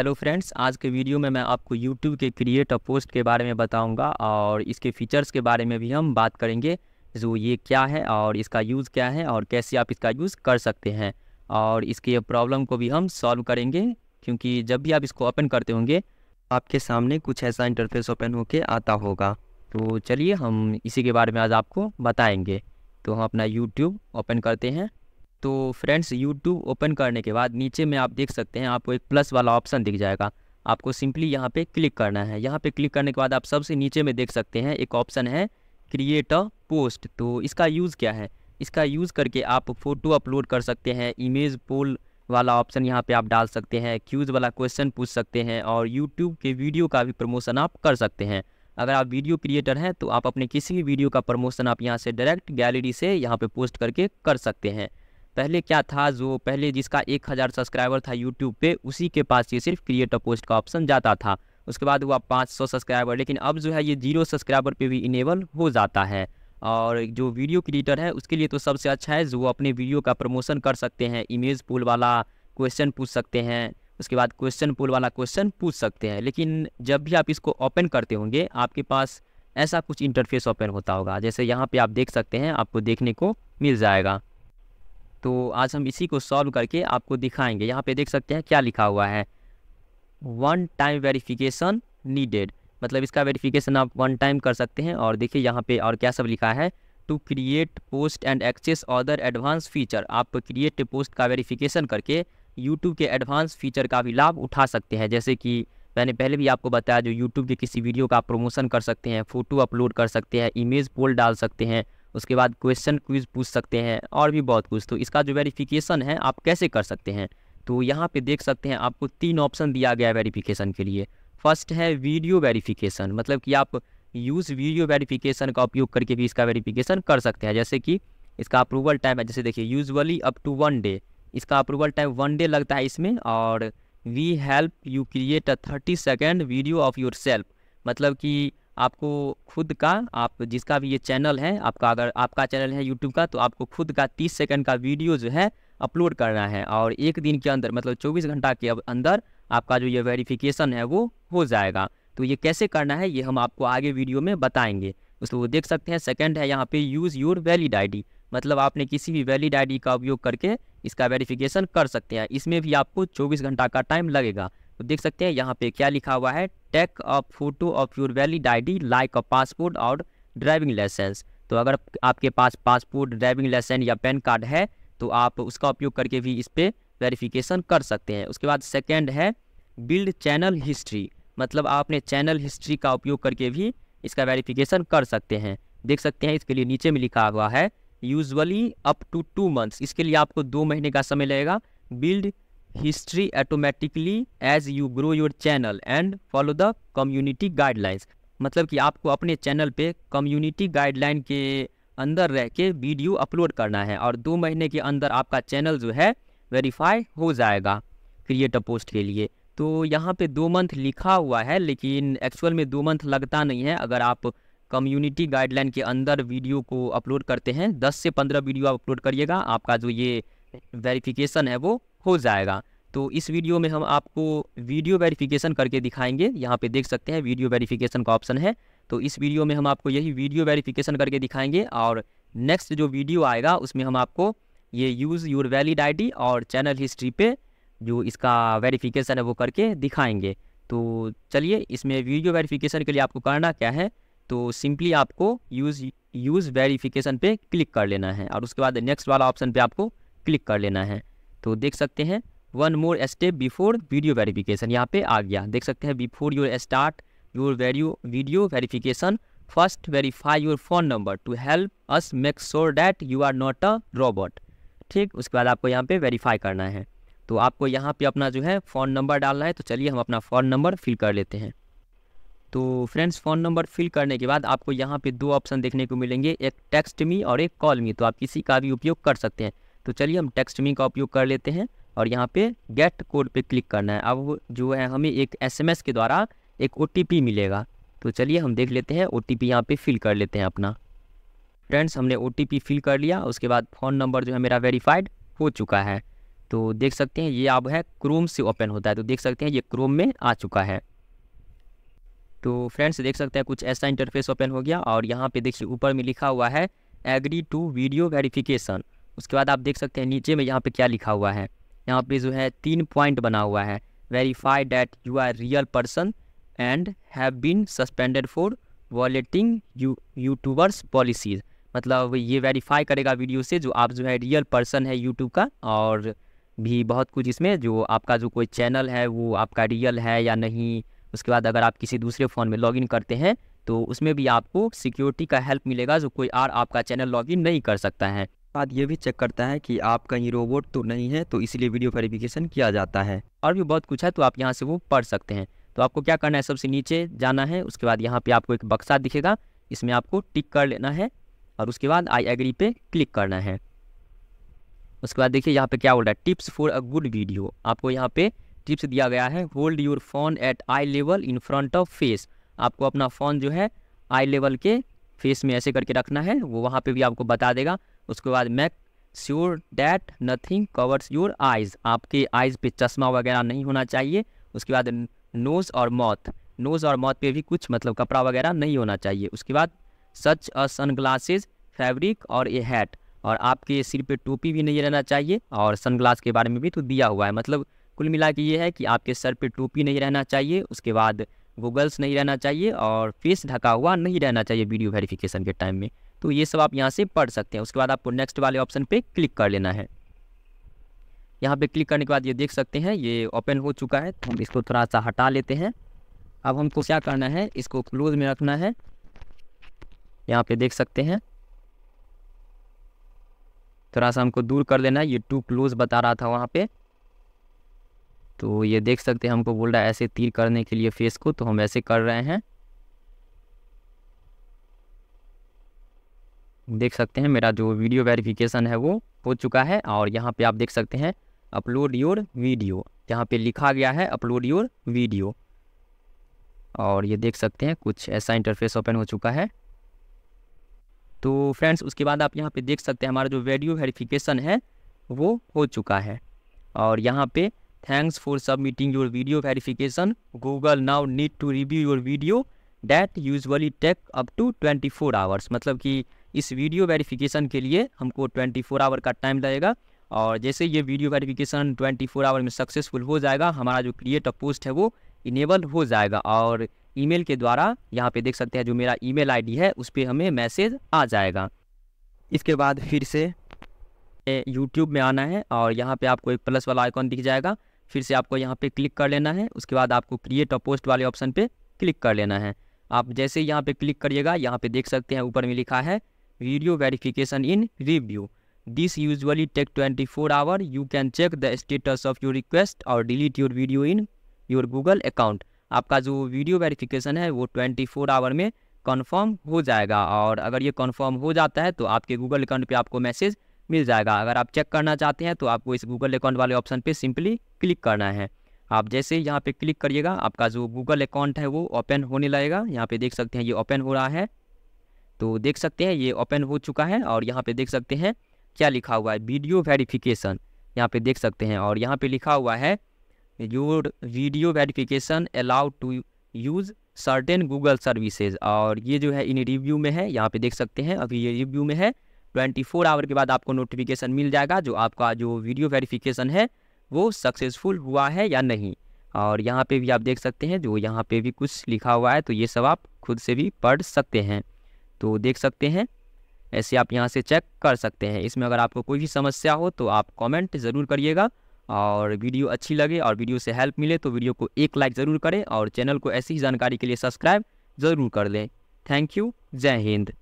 Hello friends आज के video में मैं आपको यूट्यूब के क्रिएट अ पोस्ट के बारे में बताऊंगा और इसके फीचर्स के बारे में भी हम बात करेंगे जो ये क्या है और इसका यूज़ क्या है और कैसे आप इसका यूज़ कर सकते हैं और इसके प्रॉब्लम को भी हम सॉल्व करेंगे क्योंकि जब भी आप इसको ओपन करते होंगे आपके सामने कुछ ऐसा इंटरफेस ओपन होके आता होगा तो चलिए हम इसी के बारे में आज आपको बताएँगे तो हम अपना यूट्यूब ओपन करते हैं तो फ्रेंड्स यूट्यूब ओपन करने के बाद नीचे में आप देख सकते हैं आपको एक प्लस वाला ऑप्शन दिख जाएगा आपको सिंपली यहाँ पे क्लिक करना है यहाँ पे क्लिक करने के बाद आप सबसे नीचे में देख सकते हैं एक ऑप्शन है क्रिएट अ पोस्ट तो इसका यूज़ क्या है इसका यूज़ करके आप फ़ोटो अपलोड कर सकते हैं इमेज पोल वाला ऑप्शन यहाँ पे आप डाल सकते हैं क्यूज़ वाला क्वेश्चन पूछ सकते हैं और यूट्यूब के वीडियो का भी प्रमोशन आप कर सकते हैं अगर आप वीडियो क्रिएटर हैं तो आप अपने किसी भी वीडियो का प्रमोशन आप यहाँ से डायरेक्ट गैलरी से यहाँ पर पोस्ट करके कर सकते हैं पहले क्या था जो पहले जिसका एक हज़ार सब्सक्राइबर था यूट्यूब पे उसी के पास ये सिर्फ क्रिएट अ पोस्ट का ऑप्शन जाता था उसके बाद हुआ पाँच सौ सब्सक्राइबर लेकिन अब जो है ये जीरो सब्सक्राइबर पे भी इनेबल हो जाता है और जो वीडियो क्रिएटर है उसके लिए तो सबसे अच्छा है जो वो अपने वीडियो का प्रमोशन कर सकते हैं इमेज पुल वाला क्वेश्चन पूछ सकते हैं उसके बाद क्वेश्चन पुल वाला क्वेश्चन पूछ सकते हैं लेकिन जब भी आप इसको ओपन करते होंगे आपके पास ऐसा कुछ इंटरफेस ओपन होता होगा जैसे यहाँ पे आप देख सकते हैं आपको देखने को मिल जाएगा तो आज हम इसी को सॉल्व करके आपको दिखाएंगे यहाँ पे देख सकते हैं क्या लिखा हुआ है वन टाइम वेरिफिकेशन नीडेड मतलब इसका वेरिफिकेशन आप वन टाइम कर सकते हैं और देखिए यहाँ पे और क्या सब लिखा है to create post and access other advance feature आप क्रिएट पोस्ट का वेरीफ़िकेशन करके यूट्यूब के एडवांस फीचर का भी लाभ उठा सकते हैं जैसे कि मैंने पहले भी आपको बताया जो यूट्यूब के किसी वीडियो का प्रमोशन कर सकते हैं फ़ोटो अपलोड कर सकते हैं इमेज पोल डाल सकते हैं उसके बाद क्वेश्चन क्विज पूछ सकते हैं और भी बहुत कुछ तो इसका जो वेरिफिकेशन है आप कैसे कर सकते हैं तो यहाँ पे देख सकते हैं आपको तीन ऑप्शन दिया गया है वेरिफिकेशन के लिए फर्स्ट है वीडियो वेरिफिकेशन मतलब कि आप यूज़ वीडियो वेरिफिकेशन का उपयोग करके भी इसका वेरिफिकेशन कर सकते हैं जैसे कि इसका अप्रूवल टाइम है जैसे देखिए usually up to one day इसका अप्रूवल टाइम वन डे लगता है इसमें और we help you create a thirty second video of yourself मतलब कि आपको खुद का आप जिसका भी ये चैनल है आपका अगर आपका चैनल है यूट्यूब का तो आपको खुद का तीस सेकेंड का वीडियो जो है अपलोड करना है और एक दिन के अंदर मतलब चौबीस घंटा के अंदर आपका जो ये वेरिफिकेशन है वो हो जाएगा तो ये कैसे करना है ये हम आपको आगे वीडियो में बताएंगे उसको देख सकते हैं सेकंड है यहाँ पे यूज़ योर वैलिड आईडी मतलब आपने किसी भी वैलिड आईडी का उपयोग करके इसका वेरिफिकेशन कर सकते हैं इसमें भी आपको 24 घंटा का टाइम लगेगा तो देख सकते हैं यहाँ पे क्या लिखा हुआ है take a photo of your valid ID like a passport और ड्राइविंग लाइसेंस तो अगर आपके पास पासपोर्ट ड्राइविंग लाइसेंस या पैन कार्ड है तो आप उसका उपयोग करके भी इस पर वेरिफिकेशन कर सकते हैं उसके बाद सेकेंड है बिल्ड चैनल हिस्ट्री मतलब आपने चैनल हिस्ट्री का उपयोग करके भी इसका वेरिफिकेशन कर सकते हैं देख सकते हैं इसके लिए नीचे में लिखा हुआ है usually up to two months इसके लिए आपको दो महीने का समय लगेगा build history automatically as you grow your channel and follow the community guidelines मतलब कि आपको अपने चैनल पे कम्युनिटी गाइडलाइन के अंदर रह के वीडियो अपलोड करना है और दो महीने के अंदर आपका चैनल जो है वेरीफाई हो जाएगा क्रिएट अ पोस्ट के लिए तो यहाँ पे दो मंथ लिखा हुआ है लेकिन एक्चुअल में दो मंथ लगता नहीं है अगर आप कम्युनिटी गाइडलाइन के अंदर वीडियो को अपलोड करते हैं दस से पंद्रह वीडियो आप अपलोड करिएगा आपका जो ये वेरिफिकेशन है वो हो जाएगा तो इस वीडियो में हम आपको वीडियो वेरिफिकेशन करके दिखाएंगे यहाँ पे देख सकते हैं वीडियो वेरिफिकेशन का ऑप्शन है तो इस वीडियो में हम आपको यही वीडियो वेरिफिकेशन करके दिखाएंगे और नेक्स्ट जो वीडियो आएगा उसमें हम आपको ये यूज़ योर वैलिड आईडी और चैनल हिस्ट्री पे जो इसका वेरिफिकेशन है वो करके दिखाएँगे तो चलिए इसमें वीडियो वेरीफिकेशन के लिए आपको करना क्या है तो सिंपली आपको यूज़ यूज़ वेरीफिकेशन पर क्लिक कर लेना है और उसके बाद नेक्स्ट वाला ऑप्शन पर आपको क्लिक कर लेना है तो देख सकते हैं one more step before video verification यहाँ पे आ गया देख सकते हैं बिफोर योर स्टार्ट योर वेरियो video verification first verify your phone number to help us make sure that you are not a robot ठीक उसके बाद आपको यहाँ पे वेरीफाई करना है तो आपको यहाँ पे अपना जो है फ़ोन नंबर डालना है तो चलिए हम अपना फ़ोन नंबर फिल कर लेते हैं तो फ्रेंड्स फ़ोन नंबर फिल करने के बाद आपको यहाँ पे दो ऑप्शन देखने को मिलेंगे एक टेक्स्ट मी और एक कॉल मी तो आप किसी का भी उपयोग कर सकते हैं तो चलिए हम टेक्स्ट मी का उपयोग कर लेते हैं और यहाँ पे गेट कोड पे क्लिक करना है अब जो है हमें एक एसएमएस के द्वारा एक ओ मिलेगा तो चलिए हम देख लेते हैं ओ टी पी यहाँ पर फिल कर लेते हैं अपना फ्रेंड्स हमने ओ फिल कर लिया उसके बाद फ़ोन नंबर जो है मेरा वेरीफाइड हो चुका है तो देख सकते हैं ये अब है क्रोम से ओपन होता है तो देख सकते हैं ये क्रोम में आ चुका है तो फ्रेंड्स देख सकते हैं कुछ ऐसा इंटरफेस ओपन हो गया और यहाँ पर देखिए ऊपर में लिखा हुआ है एग्री टू वीडियो वेरीफिकेशन उसके बाद आप देख सकते हैं नीचे में यहाँ पे क्या लिखा हुआ है यहाँ पे जो है तीन पॉइंट बना हुआ है verify that you are real person and have been suspended for violating you YouTubers policies मतलब ये वेरीफाई करेगा वीडियो से जो आप जो है रियल पर्सन है यूट्यूब का और भी बहुत कुछ इसमें जो आपका जो कोई चैनल है वो आपका रियल है या नहीं उसके बाद अगर आप किसी दूसरे फ़ोन में लॉगिन करते हैं तो उसमें भी आपको सिक्योरिटी का हेल्प मिलेगा जो कोई और आपका चैनल लॉगिन नहीं कर सकता है बाद ये भी चेक करता है कि आप कहीं रोबोट तो नहीं है तो इसलिए वीडियो वेरिफिकेशन किया जाता है और भी बहुत कुछ है तो आप यहाँ से वो पढ़ सकते हैं तो आपको क्या करना है सबसे नीचे जाना है उसके बाद यहाँ पे आपको एक बक्सा दिखेगा इसमें आपको टिक कर लेना है और उसके बाद आई एग्री पे क्लिक करना है उसके बाद देखिए यहाँ पे क्या बोल रहा है tips for a good video आपको यहाँ पे टिप्स दिया गया है hold your phone at eye level in front of face आपको अपना फ़ोन जो है आई लेवल के फेस में ऐसे करके रखना है वो वहाँ पे भी आपको बता देगा उसके बाद make sure that nothing covers your eyes आपके आइज़ पे चश्मा वगैरह नहीं होना चाहिए उसके बाद नोज़ और मौत नोज़ और मौत पे भी कुछ मतलब कपड़ा वगैरह नहीं होना चाहिए उसके बाद सच अ सन ग्लासेज फैब्रिक और ए हैट और आपके सिर पे टोपी भी नहीं रहना चाहिए और सनग्लास के बारे में भी तो दिया हुआ है मतलब कुल मिला के ये है कि आपके सर पे टोपी नहीं रहना चाहिए उसके बाद गूगल्स नहीं रहना चाहिए और फेस ढका हुआ नहीं रहना चाहिए वीडियो वेरिफिकेशन के टाइम में तो ये सब आप यहाँ से पढ़ सकते हैं उसके बाद आपको नेक्स्ट वाले ऑप्शन पे क्लिक कर लेना है यहाँ पे क्लिक करने के बाद ये देख सकते हैं ये ओपन हो चुका है तो हम इसको थोड़ा सा हटा लेते हैं अब हमको क्या करना है इसको क्लोज में रखना है यहाँ पे देख सकते हैं थोड़ा सा हमको दूर कर लेना है ये टू क्लोज बता रहा था वहाँ पे तो ये देख सकते हैं हमको बोल रहा है ऐसे तीर करने के लिए फेस को तो हम ऐसे कर रहे हैं देख सकते हैं मेरा जो वीडियो वेरिफिकेशन है वो हो चुका है और यहाँ पे आप देख सकते हैं अपलोड योर वीडियो यहाँ पे लिखा गया है अपलोड योर वीडियो और ये देख सकते हैं कुछ ऐसा इंटरफेस ओपन हो चुका है तो फ्रेंड्स उसके बाद आप यहाँ पे देख सकते हैं हमारा जो वीडियो वेरिफिकेशन है वो हो चुका है और यहाँ पे thanks for submitting your video verification Google now need to review your video that usually take up to twenty four hours मतलब कि इस वीडियो वेरिफिकेशन के लिए हमको 24 आवर का टाइम लगेगा और जैसे ये वीडियो वेरिफिकेशन 24 आवर में सक्सेसफुल हो जाएगा हमारा जो क्रिएट अ पोस्ट है वो इनेबल हो जाएगा और ईमेल के द्वारा यहाँ पे देख सकते हैं जो मेरा ईमेल आईडी है उस पर हमें मैसेज आ जाएगा इसके बाद फिर से यूट्यूब में आना है और यहाँ पर आपको एक प्लस वाला आइकॉन दिख जाएगा फिर से आपको यहाँ पे क्लिक कर लेना है उसके बाद आपको क्रिएट अ पोस्ट वाले ऑप्शन पे क्लिक कर लेना है आप जैसे यहाँ पे क्लिक करिएगा यहाँ पे देख सकते हैं ऊपर में लिखा है video verification in review. This usually take 24 hours. You can check the status of your request or delete your video in your Google account. आपका जो वीडियो वेरिफिकेशन है वो 24 आवर में कन्फर्म हो जाएगा और अगर ये कन्फर्म हो जाता है तो आपके गूगल अकाउंट पे आपको मैसेज मिल जाएगा अगर आप चेक करना चाहते हैं तो आपको इस गूगल अकाउंट वाले ऑप्शन पे सिंपली क्लिक करना है आप जैसे यहाँ पे क्लिक करिएगा आपका जो गूगल अकाउंट है वो ओपन होने लगेगा यहाँ पे देख सकते हैं ये ओपन हो रहा है तो देख सकते हैं ये ओपन हो चुका है और यहाँ पे देख सकते हैं क्या लिखा हुआ है वीडियो वेरिफिकेशन यहाँ पे देख सकते हैं और यहाँ पे लिखा हुआ है your video verification allowed to use certain Google services और ये जो है इन रिव्यू में है यहाँ पे देख सकते हैं अभी ये रिव्यू में है 24 आवर के बाद आपको नोटिफिकेशन मिल जाएगा जो आपका जो वीडियो वेरिफिकेशन है वो सक्सेसफुल हुआ है या नहीं और यहाँ पे भी आप देख सकते हैं जो यहाँ पे भी कुछ लिखा हुआ है तो ये सब आप खुद से भी पढ़ सकते हैं तो देख सकते हैं ऐसे आप यहाँ से चेक कर सकते हैं इसमें अगर आपको कोई भी समस्या हो तो आप कमेंट ज़रूर करिएगा और वीडियो अच्छी लगे और वीडियो से हेल्प मिले तो वीडियो को एक लाइक ज़रूर करें और चैनल को ऐसी ही जानकारी के लिए सब्सक्राइब ज़रूर कर लें थैंक यू जय हिंद